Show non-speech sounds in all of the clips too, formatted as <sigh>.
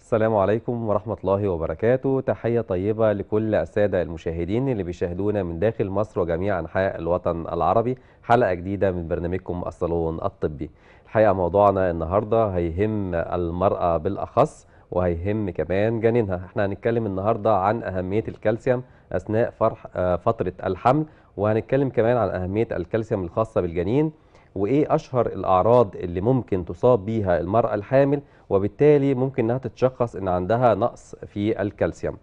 السلام عليكم ورحمة الله وبركاته تحية طيبة لكل السادة المشاهدين اللي بيشاهدونا من داخل مصر وجميع أنحاء الوطن العربي حلقة جديدة من برنامجكم الصالون الطبي الحقيقة موضوعنا النهاردة هيهم المرأة بالأخص وهيهم كمان جنينها احنا هنتكلم النهاردة عن أهمية الكالسيوم أثناء فرح آه، فترة الحمل وهنتكلم كمان عن أهمية الكالسيوم الخاصة بالجنين وايه اشهر الاعراض اللي ممكن تصاب بيها المراه الحامل وبالتالي ممكن انها تتشخص ان عندها نقص في الكالسيوم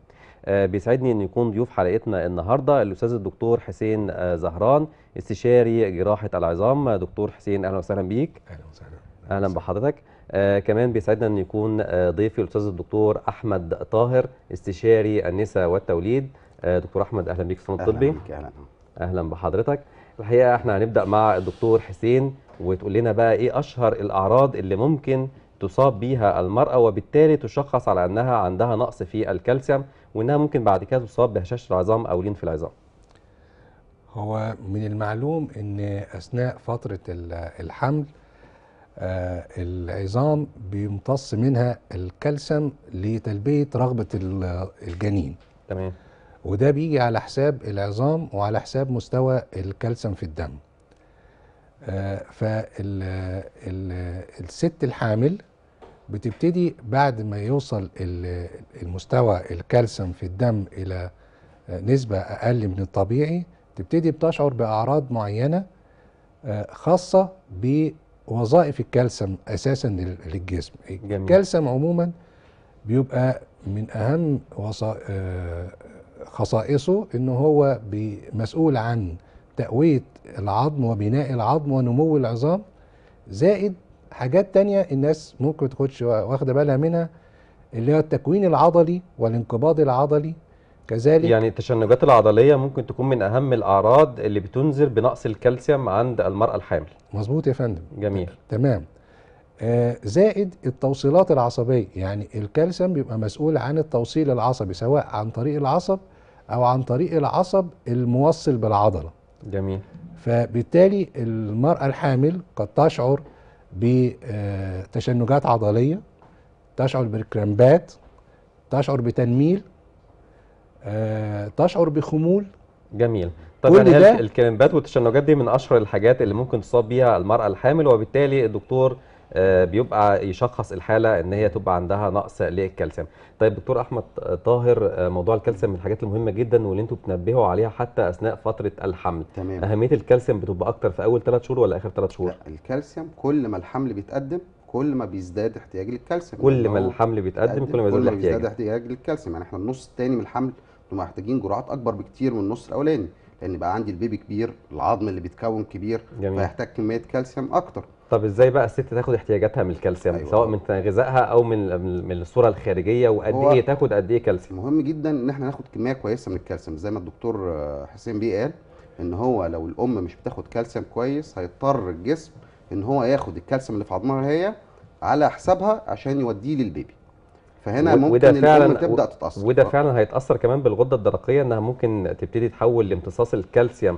آه، بيسعدني ان يكون ضيوف حلقتنا النهارده الاستاذ الدكتور حسين آه، زهران استشاري جراحه العظام دكتور حسين اهلا وسهلا بيك اهلا وسهلا اهلا بحضرتك آه كمان بيسعدنا ان يكون آه ضيفي الاستاذ الدكتور احمد طاهر استشاري النساء والتوليد آه دكتور احمد اهلا بيك في الطبي اهلا بك اهلا اهلا بحضرتك الحقيقه احنا هنبدا مع الدكتور حسين وتقول لنا بقى ايه اشهر الاعراض اللي ممكن تصاب بيها المراه وبالتالي تشخص على انها عندها نقص في الكالسيوم وانها ممكن بعد كده تصاب بهشاشه العظام او لين في العظام. هو من المعلوم ان اثناء فتره الحمل آه، العظام بيمتص منها الكالسيوم لتلبيه رغبه الجنين. تمام. وده بيجي على حساب العظام وعلى حساب مستوى الكالسيوم في الدم آه، فالست الحامل بتبتدي بعد ما يوصل المستوى الكالسيوم في الدم الى آه، نسبة اقل من الطبيعي تبتدي بتشعر باعراض معينة آه، خاصة بوظائف الكالسيوم اساسا للجسم الكالسيوم عموما بيبقى من اهم وظائف خصائصه ان هو مسؤول عن تقويه العظم وبناء العظم ونمو العظام زائد حاجات تانية الناس ممكن تاخدش واخده بالها منها اللي هو التكوين العضلي والانقباض العضلي كذلك يعني التشنجات العضليه ممكن تكون من اهم الاعراض اللي بتنذر بنقص الكالسيوم عند المراه الحامل مظبوط يا فندم جميل تمام آه زائد التوصيلات العصبيه يعني الكالسيوم بيبقى مسؤول عن التوصيل العصبي سواء عن طريق العصب او عن طريق العصب الموصل بالعضله جميل فبالتالي المراه الحامل قد تشعر بتشنجات آه، عضليه تشعر بالكرامبات تشعر بتنميل آه، تشعر بخمول جميل طبعا كل يعني ده والتشنجات دي من اشهر الحاجات اللي ممكن تصاب بيها المراه الحامل وبالتالي الدكتور آه، بيبقى يشخص الحاله ان هي تبقى عندها نقص للكالسيوم. طيب دكتور احمد طاهر آه، موضوع الكالسيوم من الحاجات المهمه جدا واللي انتم بتنبهوا عليها حتى اثناء فتره الحمل. تمام. اهميه الكالسيوم بتبقى اكتر في اول ثلاث شهور ولا اخر ثلاث شهور؟ لا الكالسيوم كل ما الحمل بيتقدم كل ما بيزداد احتياج للكالسيوم كل يعني ما الحمل بيتقدم كل ما بيزداد, كل ما احتياج للكالسيوم يعني احنا النص الثاني من الحمل بنبقى محتاجين جرعات اكبر بكتير من النص الاولاني لان بقى عندي البيبي كبير العظم اللي بيتكون كبير جميل. فيحتاج كميه كالسيوم اكتر طب ازاي بقى الست تاخد احتياجاتها من الكالسيوم أيوة. سواء من غذائها او من من الصوره الخارجيه وقد ايه تاخد قد ايه كالسيوم مهم جدا ان احنا ناخد كميه كويسه من الكالسيوم زي ما الدكتور حسين بيه قال ان هو لو الام مش بتاخد كالسيوم كويس هيضطر الجسم ان هو ياخد الكالسيوم اللي في عظمها هي على حسابها عشان يوديه للبيبي فهنا ممكن وده فعلا تبدا تتاثر وده آه. فعلا هيتاثر كمان بالغده الدرقيه انها ممكن تبتدي تحول لامتصاص الكالسيوم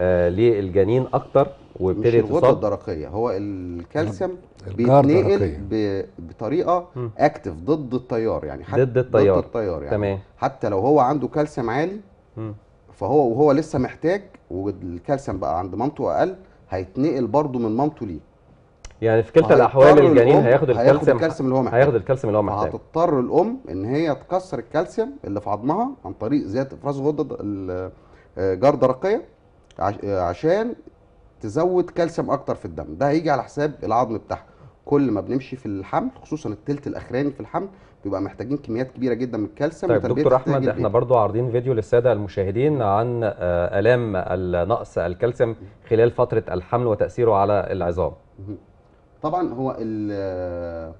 آه للجنين اكتر وابتدت مش الغده الدرقيه هو الكالسيوم بيتنقل بطريقه اكتف ضد التيار يعني حتى ضد التيار ضد التيار يعني تمام. حتى لو هو عنده كالسيوم عالي م. فهو وهو لسه محتاج والكالسيوم بقى عند مامته اقل هيتنقل برضه من مامته ليه يعني في كلتا الاحوال الجنين هياخد الكالسيوم الكالسيوم اللي هو محتاجه هياخد الكالسيوم اللي هو محتاجه هتضطر الام ان هي تكسر الكالسيوم اللي في عظمها عن طريق زياده افراز الغده الجرده آه، الدرقيه آه، عشان تزود كالسيوم اكتر في الدم ده هيجي على حساب العظم بتاعها كل ما بنمشي في الحمل خصوصا الثلث الاخراني في الحمل بيبقى محتاجين كميات كبيره جدا من الكالسيوم طيب دكتور احمد احنا برضو عارضين فيديو للساده المشاهدين عن آه، الام نقص الكالسيوم خلال فتره الحمل وتاثيره على العظام طبعا هو آه،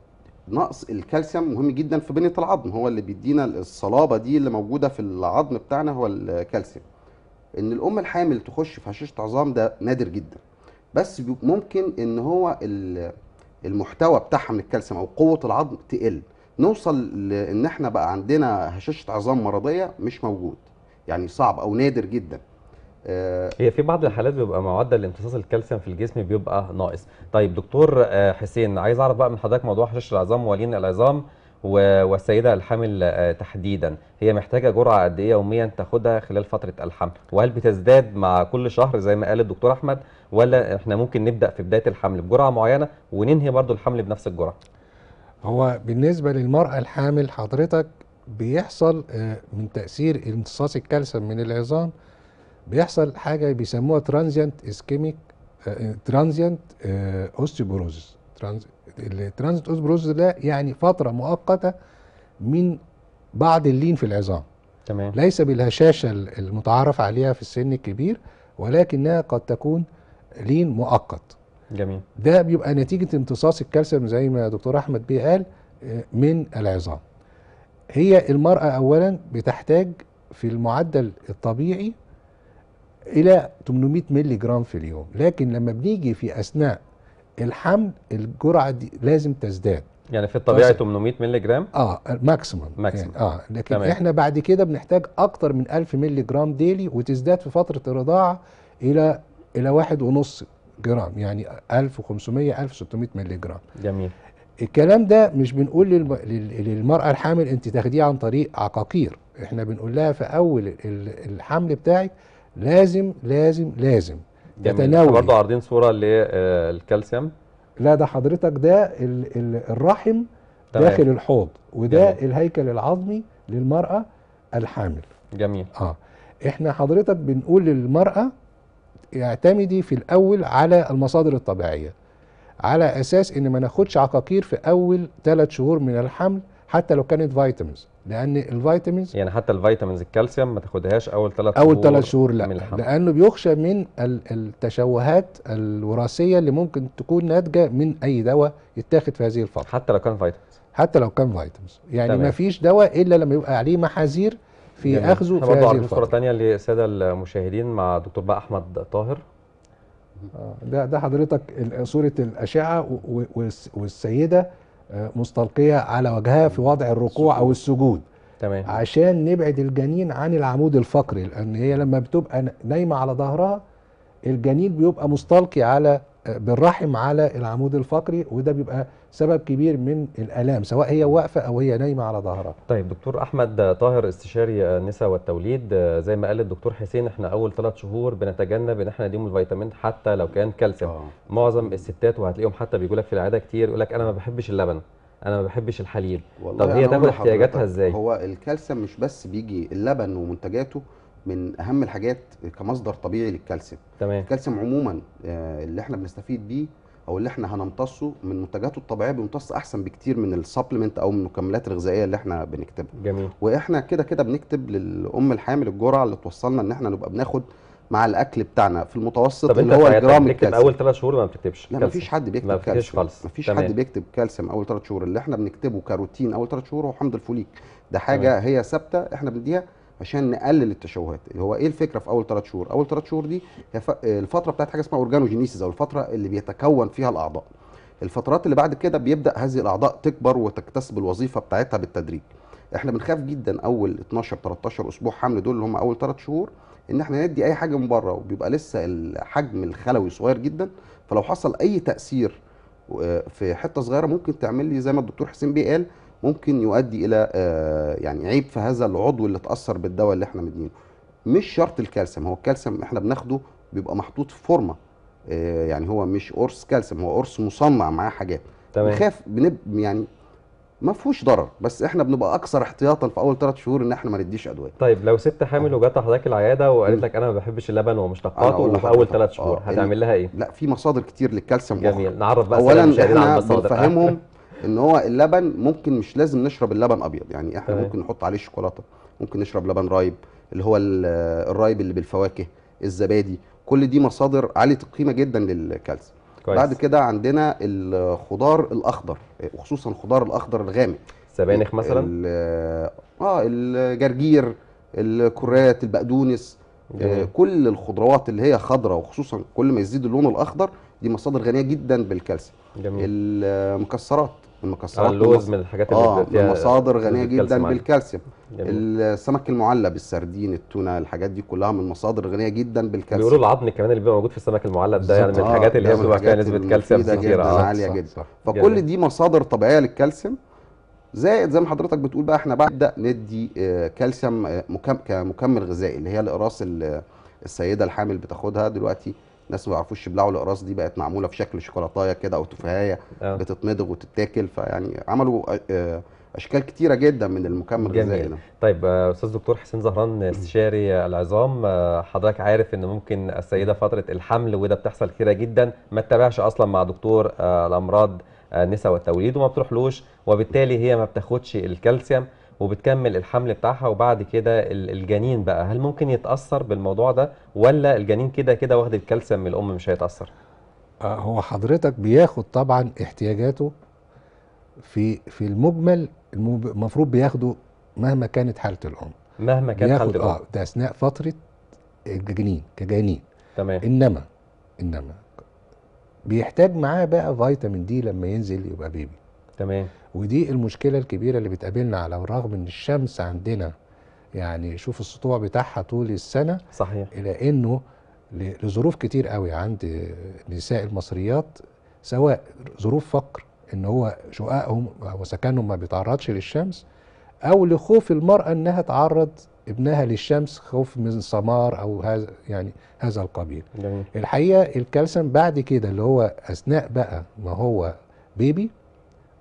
نقص الكالسيوم مهم جدا في بنيه العظم هو اللي بيدينا الصلابه دي اللي موجوده في العظم بتاعنا هو الكالسيوم ان الام الحامل تخش في هشاشه عظام ده نادر جدا بس ممكن ان هو المحتوى بتاعها من الكالسيوم او قوه العظم تقل نوصل لان احنا بقى عندنا هشاشه عظام مرضيه مش موجود يعني صعب او نادر جدا آه، هي في بعض الحالات بيبقى معدل امتصاص الكالسيوم في الجسم بيبقى ناقص طيب دكتور آه، حسين عايز اعرف بقى من حضرتك موضوع هشاشه العظام ولين العظام والسيده الحامل آه، تحديدا هي محتاجه جرعه قد ايه يوميا تاخدها خلال فتره الحمل وهل بتزداد مع كل شهر زي ما قال الدكتور احمد ولا احنا ممكن نبدا في بدايه الحمل بجرعه معينه وننهي برضو الحمل بنفس الجرعه هو بالنسبه للمراه الحامل حضرتك بيحصل آه، من تاثير امتصاص الكالسيوم من العظام بيحصل حاجه بيسموها ترانزيانت اسكيميك ترانزيانت اوستيوبوروزيس الترانزيت اوسبروز ده يعني فتره مؤقته من بعض اللين في العظام تمام ليس بالهشاشه المتعارف عليها في السن الكبير ولكنها قد تكون لين مؤقت جميل ده بيبقى نتيجه امتصاص الكالسيوم زي ما دكتور احمد بيه قال آه، من العظام هي المراه اولا بتحتاج في المعدل الطبيعي الى 800 مللي جرام في اليوم لكن لما بنيجي في اثناء الحمل الجرعه دي لازم تزداد يعني في الطبيعي 800 طيب. مللي جرام اه ماكسيمم يعني اه لكن تمام. احنا بعد كده بنحتاج اكتر من 1000 مللي جرام ديلي وتزداد في فتره الرضاعه الى الى واحد ونص جرام يعني 1500 1600 مللي جرام جميل الكلام ده مش بنقول للمرأة الحامل انت تاخديه عن طريق عقاقير احنا بنقول لها في اول الحمل بتاعك لازم لازم لازم يتناول برضه عارضين صوره للكالسيوم آه، لا ده حضرتك ده الرحم داخل الحوض وده جميل. الهيكل العظمي للمراه الحامل جميل اه احنا حضرتك بنقول للمراه اعتمدي في الاول على المصادر الطبيعيه على اساس ان ما ناخدش عقاقير في اول ثلاث شهور من الحمل حتى لو كانت فيتامينز لان الفيتامينز يعني حتى الفيتامينز الكالسيوم ما تاخدهاش اول ثلاث شهور اول ثلاث شهور لا من لانه بيخشى من التشوهات الوراثيه اللي ممكن تكون ناتجه من اي دواء يتاخد في هذه الفتره حتى لو كان فيتامينز حتى لو كان فيتامينز يعني ما فيش دواء الا لما يبقى عليه محاذير في جميل. اخذه في هذه الفتره صوره ثانيه للساده المشاهدين مع دكتور بقى احمد طاهر آه، ده ده حضرتك صوره الاشعه والسيده مستلقيه على وجهها في وضع الركوع او السجود تمام عشان نبعد الجنين عن العمود الفقري لان هي لما بتبقى نايمه على ظهرها الجنين بيبقى مستلقي على آه، بالرحم على العمود الفقري وده بيبقى سبب كبير من الالام سواء هي واقفه او هي نايمه على ظهرها. طيب دكتور احمد طاهر استشاري النساء والتوليد زي ما قال الدكتور حسين احنا اول ثلاث شهور بنتجنب ان احنا نديهم الفيتامين حتى لو كان كالسيوم. آه. معظم الستات وهتلاقيهم حتى بيقول لك في العياده كتير يقول لك انا ما بحبش اللبن. انا ما بحبش الحليب طب هي تاخد احتياجاتها ازاي هو الكالسيوم مش بس بيجي اللبن ومنتجاته من اهم الحاجات كمصدر طبيعي للكالسيوم تمام الكالسيوم عموما آه، اللي احنا بنستفيد بيه او اللي احنا هنمتصه من منتجاته الطبيعيه بيمتص احسن بكتير من السبلمنت او من المكملات الغذائيه اللي احنا بنكتبها جميل واحنا كده كده بنكتب للام الحامل الجرعه اللي توصلنا ان احنا نبقى بناخد مع الاكل بتاعنا في المتوسط اللي هو الجرام بتكتب اول ثلاث شهور ما بتكتبش لا مفيش حد بيكتب كالسيوم خالص مفيش حد بيكتب كالسيوم اول ثلاث شهور اللي احنا بنكتبه كروتين اول ثلاث شهور هو حمض الفوليك ده حاجه تمام. هي ثابته احنا بنديها عشان نقلل التشوهات هو ايه الفكره في اول ثلاث شهور اول ثلاث شهور دي هي الفتره بتاعت حاجه اسمها اورجانوجينيسيس او الفتره اللي بيتكون فيها الاعضاء الفترات اللي بعد كده بيبدا هذه الاعضاء تكبر وتكتسب الوظيفه بتاعتها بالتدريج احنا بنخاف جدا اول 12 13 اسبوع حمل دول اللي هم اول ثلاث شهور ان احنا ندي اي حاجه من بره وبيبقى لسه الحجم الخلوي صغير جدا فلو حصل اي تاثير آه، في حته صغيره ممكن تعمل لي زي ما الدكتور حسين بيه قال ممكن يؤدي الى آه، يعني عيب في هذا العضو اللي اتاثر بالدواء اللي احنا مدينه مش شرط الكالسيوم هو الكالسيوم احنا بناخده بيبقى محطوط في فورمه آه، يعني هو مش قرص كالسيوم هو قرص مصنع معاه حاجات تمام بنخاف بنب يعني ما فيهوش ضرر بس احنا بنبقى اكثر احتياطا في اول ثلاث شهور ان احنا ما نديش ادويه طيب لو ست حامل وجت لحضرتك العياده وقالت لك انا ما بحبش اللبن ومشتقاته في اول ثلاث أه، شهور هتعمل لها ايه لا في مصادر كتير للكالسيوم جميل نعرف بقى اولا احنا بنفهمهم <laughs> ان هو اللبن ممكن مش لازم نشرب اللبن ابيض يعني احنا طيب. ممكن نحط عليه شوكولاته ممكن نشرب لبن رايب اللي هو الرايب اللي بالفواكه الزبادي كل دي مصادر عاليه القيمه جدا للكالسيوم بعد كده عندنا الخضار الاخضر وخصوصا الخضار الاخضر الغامق السبانخ مثلا اه الجرجير الكرات البقدونس آه، جميل. كل الخضروات اللي هي خضراء وخصوصا كل ما يزيد اللون الاخضر دي مصادر غنيه جدا بالكالسيوم المكسرات المكسرات اللوز من الحاجات اللي آه فيها مصادر غنيه جدا بالكالسيوم السمك المعلب السردين التونه الحاجات دي كلها من مصادر غنيه جدا بالكالسيوم بيقولوا العظم كمان اللي بيبقى موجود في السمك المعلب ده يعني من الحاجات اللي آه، هي بتبقى فيها نسبه كالسيوم كبيره آه عاليه صح جدا صح فكل دي مصادر طبيعيه للكالسيوم زائد زي ما حضرتك بتقول بقى احنا بنبدا ندي آه، كالسيوم آه، كمكمل غذائي اللي هي الاقراص السيده الحامل بتاخدها دلوقتي الناس ما بيعرفوش يبلعوا الاقراص دي بقت معموله في شكل شوكولاتايه كده او تفاهيه آه. بتتمضغ وتتاكل فيعني عملوا آه، آه، اشكال كتيره جدا من المكمل الغذائي ده طيب استاذ دكتور حسين زهران استشاري العظام حضرتك عارف ان ممكن السيده فتره الحمل وده بتحصل كتيره جدا ما تتابعش اصلا مع دكتور الامراض النساء والتوليد وما بتروحلوش وبالتالي هي ما بتاخدش الكالسيوم وبتكمل الحمل بتاعها وبعد كده الجنين بقى هل ممكن يتاثر بالموضوع ده ولا الجنين كده كده واخد الكالسيوم من الام مش هيتاثر آه، هو حضرتك بياخد طبعا احتياجاته في في المجمل المفروض بياخده مهما كانت حاله الام مهما كانت حاله آه، الام اه ده اثناء فتره الجنين كجنين تمام انما انما بيحتاج معاه بقى فيتامين دي لما ينزل يبقى بيبي تمام ودي المشكله الكبيره اللي بتقابلنا على الرغم ان الشمس عندنا يعني شوف السطوع بتاعها طول السنه صحيح الى انه لظروف كتير قوي عند النساء المصريات سواء ظروف فقر ان هو شققهم وسكنهم ما بيتعرضش للشمس او لخوف المراه انها تعرض ابنها للشمس خوف من سمار او هذا يعني هذا القبيل جميل. الحقيقه الكالسيوم بعد كده اللي هو اثناء بقى ما هو بيبي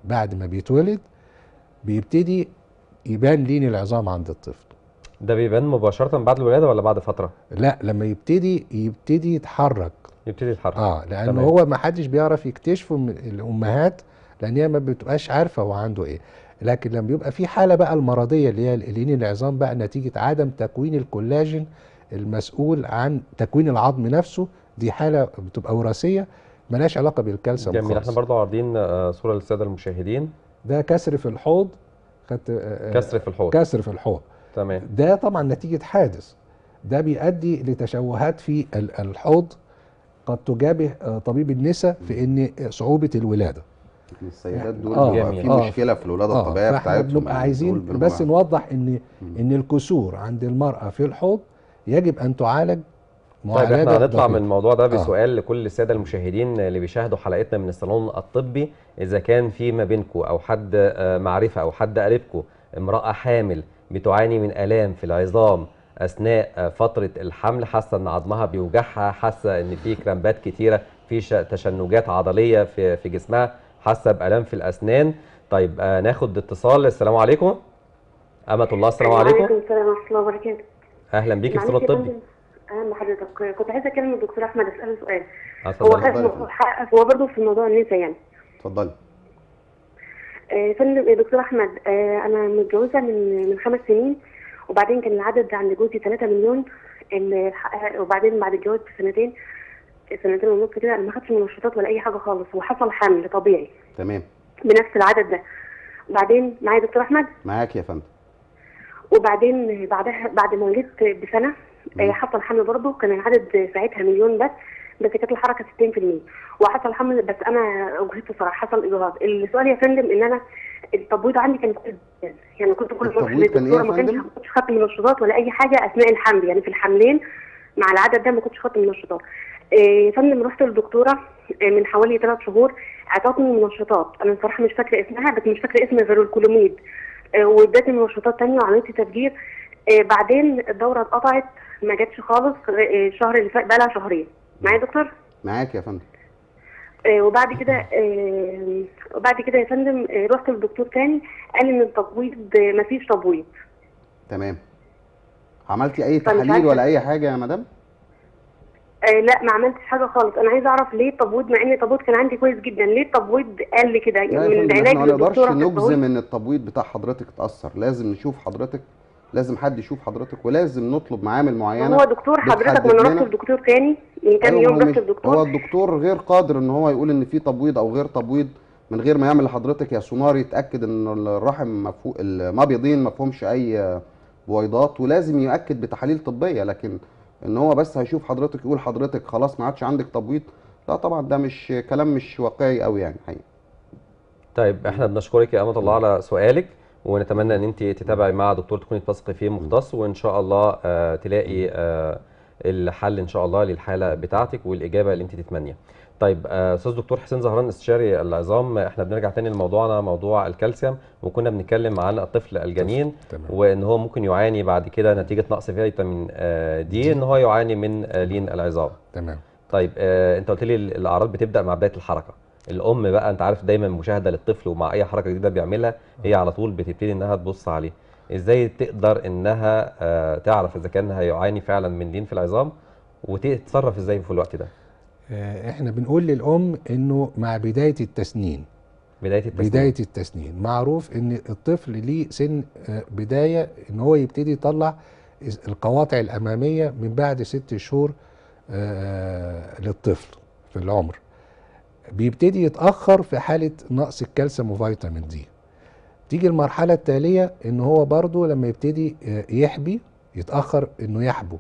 بعد ما بيتولد بيبتدي يبان لين العظام عند الطفل ده بيبان مباشرة بعد الولادة ولا بعد فترة؟ لا لما يبتدي يبتدي يتحرك يبتدي يتحرك اه لأن تمام. هو ما حدش بيعرف يكتشفه الأمهات لأن هي ما بتبقاش عارفة هو عنده إيه لكن لما بيبقى في حالة بقى المرضية اللي هي لين العظام بقى نتيجة عدم تكوين الكولاجين المسؤول عن تكوين العظم نفسه دي حالة بتبقى وراثية ملهاش علاقه بالكالسيوم جميل خالص. احنا برضه عارضين آه، صوره للساده المشاهدين ده كسر في الحوض خدت آه، آه، كسر في الحوض كسر في الحوض تمام ده طبعا نتيجه حادث ده بيؤدي لتشوهات في الحوض قد تجابه طبيب النساء في ان صعوبه الولاده السيدات دول آه جميل. في آه مشكله في الولاده آه الطبيعيه بتاعتهم بنبقى عايزين بس نوضح ان ان الكسور عند المراه في الحوض يجب ان تعالج طيب احنا هنطلع من الموضوع ده آه. بسؤال آه. لكل الساده المشاهدين اللي بيشاهدوا حلقتنا من الصالون الطبي اذا كان في ما بينكم او حد آه، معرفه او حد قريبكم امراه حامل بتعاني من الام في العظام اثناء آه، فتره الحمل حاسه ان عظمها بيوجعها حاسه ان في كرامبات كتيره في تشنجات عضليه في في جسمها حاسه بالام في الاسنان طيب ناخد اتصال السلام عليكم امه الله السلام عليكم وعليكم السلام ورحمه الله وبركاته اهلا بيكي في الصالون الطبي اهم بحضرتك كنت عايزه اكلم الدكتور احمد اساله سؤال آه، هو حقق هو برضه في موضوع النساء يعني اتفضلي آه، فندم دكتور احمد آه، انا متجوزه من من خمس سنين وبعدين كان العدد عند جوزي 3 مليون وبعدين بعد الجواز بسنتين سنتين ونص كده انا ما خدتش منشطات ولا اي حاجه خالص وحصل حمل طبيعي تمام بنفس العدد ده وبعدين معايا دكتور احمد معاك يا فندم وبعدين بعدها بعد ما ولدت بسنه إيه، حصل حمل برضه كان العدد ساعتها مليون بس بس كانت الحركه 60% وحصل حمل بس انا وجهت صراحه حصل اجهاض السؤال يا فندم ان انا التبويض عندي كان يعني كنت كل مره إيه الدكتوره ما كنتش خدت منشطات ولا اي حاجه اثناء الحمل يعني في الحملين مع العدد ده ما كنتش خدت منشطات إيه، يا فندم رحت للدكتوره من حوالي ثلاث شهور اعطتني منشطات انا بصراحه مش فاكره اسمها بس مش فاكره اسم غير الكولوميد وادتني منشطات ثانيه وعملت تفجير آه، بعدين الدوره اتقطعت ما جاتش خالص آه، الشهر اللي فات بقى لها شهرين معايا يا دكتور؟ معاك يا فندم آه، وبعد كده وبعد كده يا فندم رحت للدكتور تاني قال ان التبويض مفيش تبويض تمام عملتي اي تحاليل ولا اي حاجه يا مدام؟ آه لا ما عملتش حاجه خالص انا عايزه اعرف ليه التبويض مع ان التبويض كان عندي كويس جدا ليه التبويض قل كده من العلاج ما نقدرش نجزم ان التبويض بتاع حضرتك اتاثر لازم نشوف حضرتك لازم حد يشوف حضرتك ولازم نطلب معامل معينه هو دكتور حضرتك من رحت لدكتور تاني من يعني كام أيوة، يوم رحت لدكتور هو الدكتور غير قادر ان هو يقول ان في تبويض او غير تبويض من غير ما يعمل لحضرتك يا سونار يتاكد ان الرحم مفهو... المبيضين ما فيهمش اي بويضات ولازم يؤكد بتحاليل طبيه لكن ان هو بس هيشوف حضرتك يقول حضرتك خلاص ما عادش عندك تبويض لا طبعا ده مش كلام مش واقعي قوي يعني حقيقي طيب احنا بنشكرك يا امه الله على سؤالك ونتمنى ان انت تتابعي مع دكتور تكوني تثقي فيه مختص وان شاء الله آه، تلاقي آه، الحل ان شاء الله للحاله بتاعتك والاجابه اللي انت تتمنيها. طيب آه، استاذ دكتور حسين زهران استشاري العظام احنا بنرجع تاني لموضوعنا موضوع الكالسيوم وكنا بنتكلم عن الطفل الجنين وان هو ممكن يعاني بعد كده نتيجه نقص فيتامين دي ان هو يعاني من لين العظام. تمام. طيب انت قلت لي الاعراض بتبدا مع بدايه الحركه. الام بقى انت عارف دايما مشاهده للطفل ومع اي حركه جديده بيعملها هي على طول بتبتدي انها تبص عليه ازاي تقدر انها آه، تعرف اذا كان هيعاني فعلا من لين في العظام وتتصرف ازاي في الوقت ده آه، احنا بنقول للام انه مع بدايه التسنين بدايه التسنين بدايه التسنين معروف ان الطفل ليه سن آه، بدايه ان هو يبتدي يطلع القواطع الاماميه من بعد ست شهور للطفل في العمر بيبتدي يتاخر في حاله نقص الكالسيوم وفيتامين دي تيجي المرحله التاليه ان هو برضو لما يبتدي آه، يحبي يتاخر انه يحبو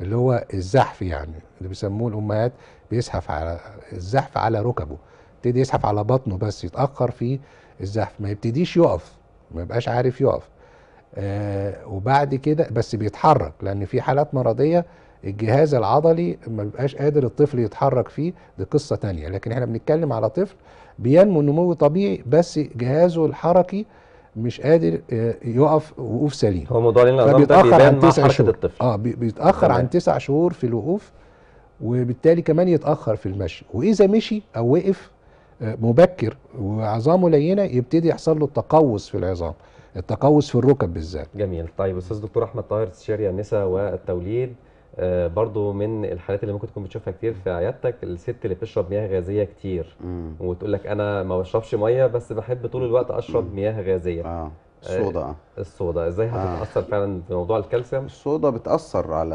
اللي هو الزحف يعني اللي بيسموه الامهات بيزحف على الزحف على ركبه يبتدي يزحف على بطنه بس يتاخر في الزحف ما يبتديش يقف ما يبقاش عارف يقف آه وبعد كده بس بيتحرك لان في حالات مرضيه الجهاز العضلي ما بيبقاش قادر الطفل يتحرك فيه دي قصه تانية لكن احنا بنتكلم على طفل بينمو نمو طبيعي بس جهازه الحركي مش قادر آه، يقف وقوف سليم هو موضوع النظام ده بيبان مع حركه شهور. الطفل اه بيتاخر طبعا. عن تسع شهور في الوقوف وبالتالي كمان يتاخر في المشي واذا مشي او وقف آه، مبكر وعظامه لينه يبتدي يحصل له التقوس في العظام التقوس في الركب بالذات جميل طيب استاذ دكتور احمد طاهر استشاري النساء والتوليد آه، برضو من الحالات اللي ممكن تكون بتشوفها كتير في عيادتك الست اللي بتشرب مياه غازيه كتير وتقول لك انا ما بشربش ميه بس بحب طول الوقت اشرب مياه غازيه آه. آه. الصودا الصودا ازاي آه. هتتاثر آه. فعلا في موضوع الكالسيوم الصودا بتاثر على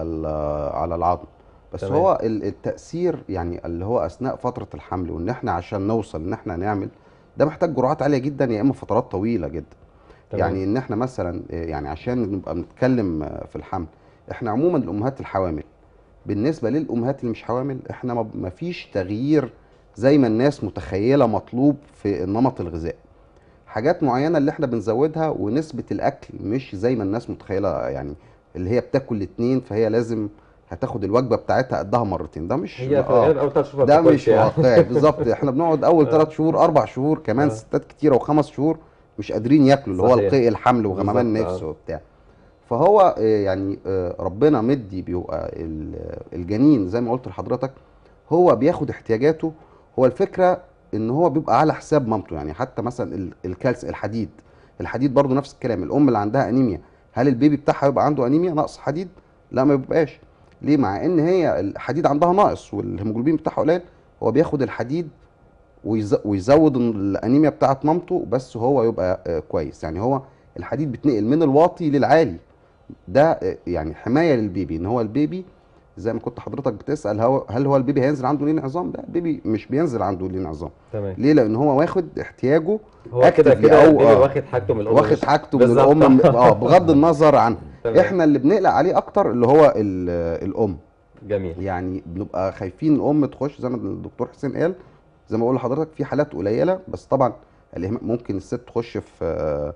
على العظم بس تمام. هو التاثير يعني اللي هو اثناء فتره الحمل وان احنا عشان نوصل ان احنا نعمل ده محتاج جرعات عاليه جدا يا اما فترات طويله جدا تمام. يعني ان احنا مثلا يعني عشان نبقى بنتكلم في الحمل احنا عموما الامهات الحوامل بالنسبه للامهات اللي مش حوامل احنا ما فيش تغيير زي ما الناس متخيله مطلوب في النمط الغذائي حاجات معينه اللي احنا بنزودها ونسبه الاكل مش زي ما الناس متخيله يعني اللي هي بتاكل اتنين فهي لازم هتاخد الوجبه بتاعتها قدها مرتين ده مش هي آه شهور ده مش يعني. واقعي بالظبط احنا بنقعد اول ثلاث <laughs> آه. شهور اربع شهور كمان آه. ستات كتيره وخمس شهور مش قادرين ياكلوا اللي هو القيء الحمل وغمام النفس آه. وبتاع فهو آه، يعني آه، ربنا مدي بيبقى آه، الجنين زي ما قلت لحضرتك هو بياخد احتياجاته هو الفكره ان هو بيبقى على حساب مامته يعني حتى مثلا الكالس الحديد الحديد برضو نفس الكلام الام اللي عندها انيميا هل البيبي بتاعها يبقى عنده انيميا نقص حديد لا ما بيبقاش ليه مع ان هي الحديد عندها ناقص والهيموجلوبين بتاعها قليل هو بياخد الحديد ويزود الانيميا بتاعه مامته بس هو يبقى كويس يعني هو الحديد بتنقل من الواطي للعالي ده يعني حمايه للبيبي ان هو البيبي زي ما كنت حضرتك بتسال هو هل هو البيبي هينزل عنده لين عظام لا البيبي مش بينزل عنده لين عظام تمام ليه لان هو واخد احتياجه هو كده كده آه واخد حاجته من الام واخد حاجته من الام اه <laughs> بغض النظر عنها احنا اللي بنقلق عليه اكتر اللي هو الام جميل يعني بنبقى خايفين الام تخش زي ما الدكتور حسين قال زي ما بقول لحضرتك في حالات قليله بس طبعا ممكن الست تخش في آه،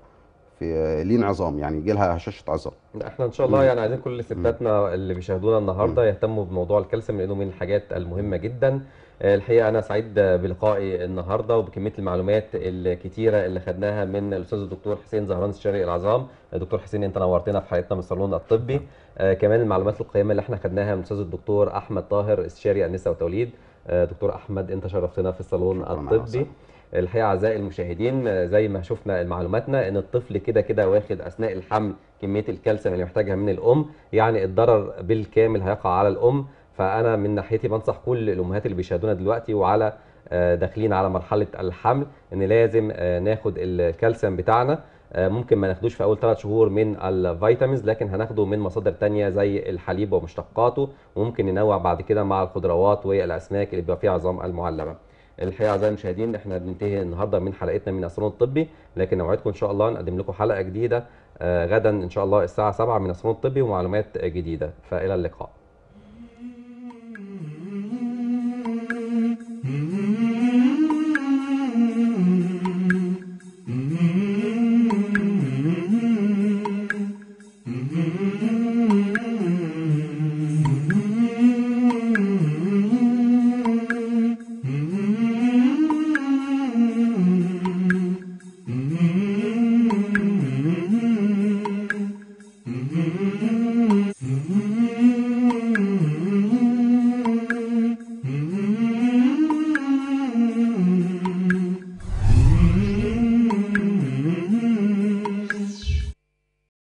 في لين عظام يعني يجي لها هشاشه عظام احنا ان شاء الله يعني عايزين كل ستاتنا اللي بيشاهدونا النهارده يهتموا بموضوع الكالسيوم لانه من الحاجات المهمه جدا الحقيقه انا سعيد بلقائي النهارده وبكميه المعلومات الكتيره اللي خدناها من الاستاذ الدكتور حسين زهران الشرقي العظام دكتور حسين انت نورتنا في حياتنا من الصالون الطبي نعم. آه كمان المعلومات القيمه اللي احنا خدناها من الاستاذ الدكتور احمد طاهر استشاري النساء والتوليد آه دكتور احمد انت شرفتنا في الصالون الطبي الحقيقه اعزائي المشاهدين زي ما شفنا معلوماتنا ان الطفل كده كده واخد اثناء الحمل كميه الكالسيوم اللي محتاجها من الام يعني الضرر بالكامل هيقع على الام فانا من ناحيتي بنصح كل الامهات اللي بيشاهدونا دلوقتي وعلى آه، داخلين على مرحله الحمل ان لازم آه، ناخد الكالسيوم بتاعنا آه، ممكن ما ناخدوش في اول 3 شهور من الفيتامينز لكن هناخده من مصادر تانية زي الحليب ومشتقاته وممكن ننوع بعد كده مع الخضروات والاسماك اللي بيبقى فيها عظام المعلبه الحقيقه اعزائي المشاهدين احنا بننتهي النهارده من حلقتنا من اسرار الطبي لكن نوعدكم ان شاء الله نقدم لكم حلقه جديده آه، غدا ان شاء الله الساعه 7 من اسرار الطبي ومعلومات جديده فالى اللقاء